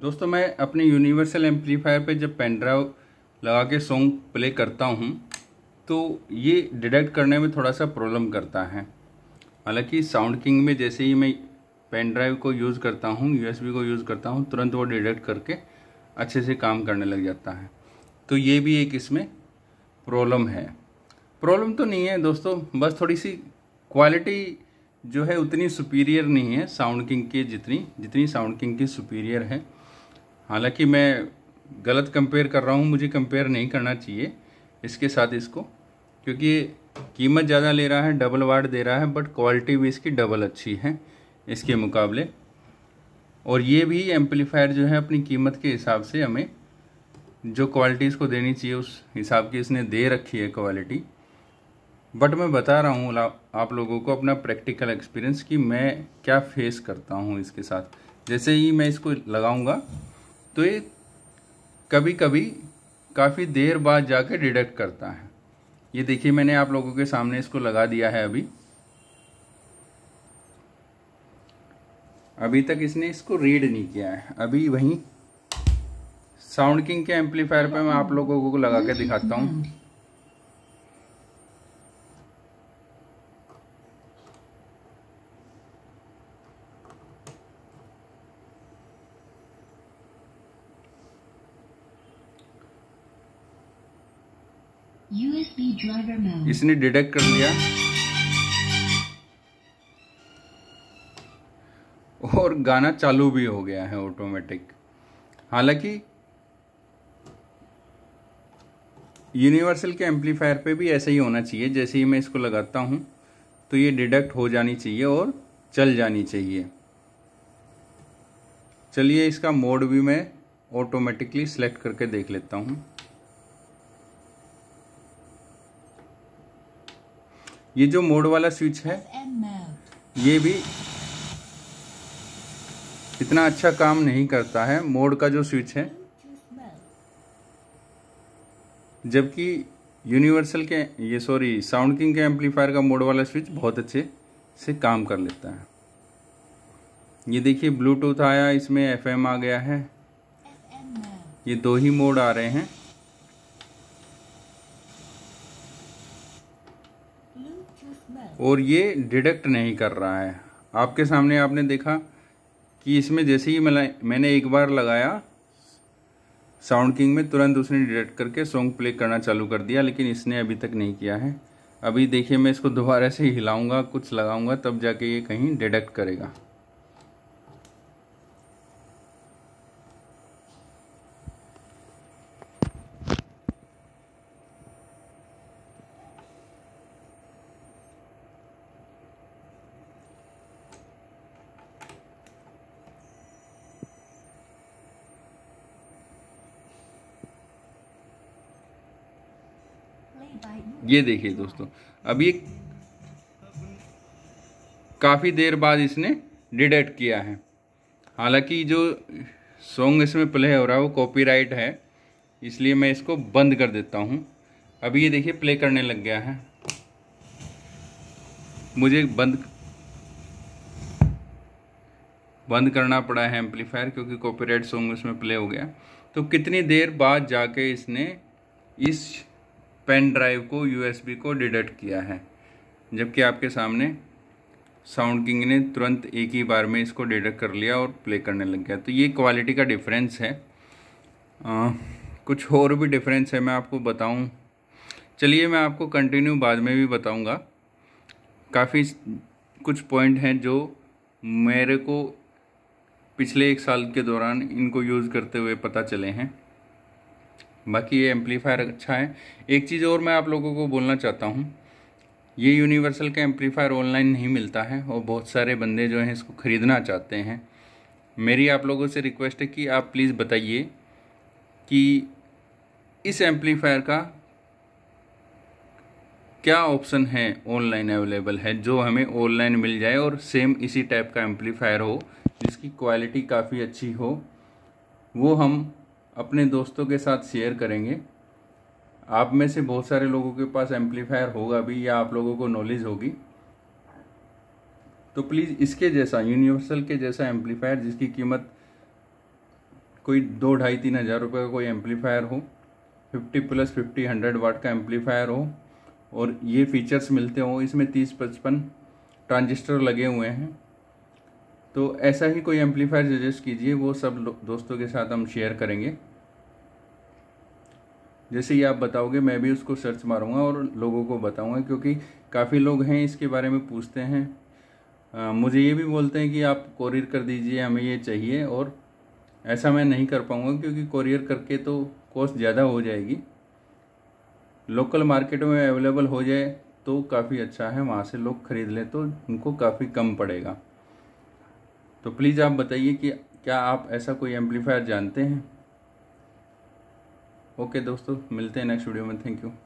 दोस्तों मैं अपने यूनिवर्सल एम्पलीफायर पे जब पेनड्राइव लगा के सॉन्ग प्ले करता हूँ तो ये डिडक्ट करने में थोड़ा सा प्रॉब्लम करता है हालांकि साउंड किंग में जैसे ही मैं पेन ड्राइव को यूज़ करता हूँ यूएसबी को यूज़ करता हूँ तुरंत वो डिडक्ट करके अच्छे से काम करने लग जाता है तो ये भी एक इसमें प्रॉब्लम है प्रॉब्लम तो नहीं है दोस्तों बस थोड़ी सी क्वालिटी जो है उतनी सुपीरियर नहीं है साउंड किंग की जितनी जितनी साउंड किंग की सुपीरियर है हालांकि मैं गलत कंपेयर कर रहा हूँ मुझे कंपेयर नहीं करना चाहिए इसके साथ इसको क्योंकि कीमत ज़्यादा ले रहा है डबल वार्ड दे रहा है बट क्वालिटी भी इसकी डबल अच्छी है इसके मुकाबले और ये भी एम्पलीफायर जो है अपनी कीमत के हिसाब से हमें जो क्वालिटी इसको देनी चाहिए उस हिसाब की इसने दे रखी है क्वालिटी बट मैं बता रहा हूँ आप लोगों को अपना प्रैक्टिकल एक्सपीरियंस कि मैं क्या फेस करता हूँ इसके साथ जैसे ही मैं इसको लगाऊंगा तो ये कभी कभी काफ़ी देर बाद जाकर डिडक्ट करता है ये देखिए मैंने आप लोगों के सामने इसको लगा दिया है अभी अभी तक इसने इसको रीड नहीं किया है अभी वहीं साउंड किंग के एम्पलीफायर पे मैं आप लोगों को लगा के दिखाता हूँ इसने डिटेक्ट कर लिया और गाना चालू भी हो गया है ऑटोमेटिक हालांकि यूनिवर्सल के एम्पलीफायर पे भी ऐसा ही होना चाहिए जैसे ही मैं इसको लगाता हूँ तो ये डिडक्ट हो जानी चाहिए और चल जानी चाहिए चलिए इसका मोड भी मैं ऑटोमेटिकली सेलेक्ट करके देख लेता हूँ ये जो मोड वाला स्विच है ये भी इतना अच्छा काम नहीं करता है मोड का जो स्विच है जबकि यूनिवर्सल के ये सॉरी साउंड किंग के एम्पलीफायर का मोड वाला स्विच बहुत अच्छे से काम कर लेता है ये देखिए ब्लूटूथ आया इसमें एफएम आ गया है ये दो ही मोड आ रहे हैं और ये डिडक्ट नहीं कर रहा है आपके सामने आपने देखा कि इसमें जैसे ही मैंने एक बार लगाया साउंड किंग में तुरंत उसने डिडक्ट करके सॉन्ग प्ले करना चालू कर दिया लेकिन इसने अभी तक नहीं किया है अभी देखिए मैं इसको दोबारा से हिलाऊंगा कुछ लगाऊंगा तब जाके ये कहीं डिडक्ट करेगा ये देखिए दोस्तों अब ये काफ़ी देर बाद इसने डिडेक्ट किया है हालांकि जो सॉन्ग इसमें प्ले हो रहा है वो कॉपीराइट है इसलिए मैं इसको बंद कर देता हूँ अभी ये देखिए प्ले करने लग गया है मुझे बंद बंद करना पड़ा है एम्पलीफायर क्योंकि कॉपीराइट सॉन्ग उसमें प्ले हो गया तो कितनी देर बाद जाके इसने इस पेन ड्राइव को यूएसबी को डिडक्ट किया है जबकि आपके सामने साउंड किंग ने तुरंत एक ही बार में इसको डिडक्ट कर लिया और प्ले करने लग गया तो ये क्वालिटी का डिफरेंस है आ, कुछ और भी डिफरेंस है मैं आपको बताऊं चलिए मैं आपको कंटिन्यू बाद में भी बताऊंगा काफ़ी कुछ पॉइंट हैं जो मेरे को पिछले एक साल के दौरान इनको यूज़ करते हुए पता चले हैं बाकी ये एम्पलीफायर अच्छा है एक चीज़ और मैं आप लोगों को बोलना चाहता हूँ ये यूनिवर्सल का एम्पलीफायर ऑनलाइन नहीं मिलता है और बहुत सारे बंदे जो हैं इसको ख़रीदना चाहते हैं मेरी आप लोगों से रिक्वेस्ट है कि आप प्लीज़ बताइए कि इस एम्पलीफायर का क्या ऑप्शन है ऑनलाइन अवेलेबल है जो हमें ऑनलाइन मिल जाए और सेम इसी टाइप का एम्पलीफायर हो जिसकी क्वालिटी काफ़ी अच्छी हो वो हम अपने दोस्तों के साथ शेयर करेंगे आप में से बहुत सारे लोगों के पास एम्पलीफायर होगा भी या आप लोगों को नॉलेज होगी तो प्लीज़ इसके जैसा यूनिवर्सल के जैसा एम्पलीफायर जिसकी कीमत कोई दो ढाई तीन हज़ार रुपये का कोई एम्पलीफायर हो fifty plus fifty hundred watt का एम्पलीफायर हो और ये फीचर्स मिलते हों इसमें तीस पचपन ट्रांजिस्टर लगे हुए हैं तो ऐसा ही कोई एम्पलीफायर सजेस्ट कीजिए वो सब दोस्तों के साथ हम शेयर करेंगे जैसे ही आप बताओगे मैं भी उसको सर्च मारूंगा और लोगों को बताऊंगा क्योंकि काफ़ी लोग हैं इसके बारे में पूछते हैं आ, मुझे ये भी बोलते हैं कि आप कॉरियर कर दीजिए हमें ये चाहिए और ऐसा मैं नहीं कर पाऊँगा क्योंकि कॉरियर करके तो कॉस्ट ज़्यादा हो जाएगी लोकल मार्केट में अवेलेबल हो जाए तो काफ़ी अच्छा है वहाँ से लोग ख़रीद लें तो उनको काफ़ी कम पड़ेगा तो प्लीज़ आप बताइए कि क्या आप ऐसा कोई एम्पलीफायर जानते हैं ओके दोस्तों मिलते हैं नेक्स्ट वीडियो में थैंक यू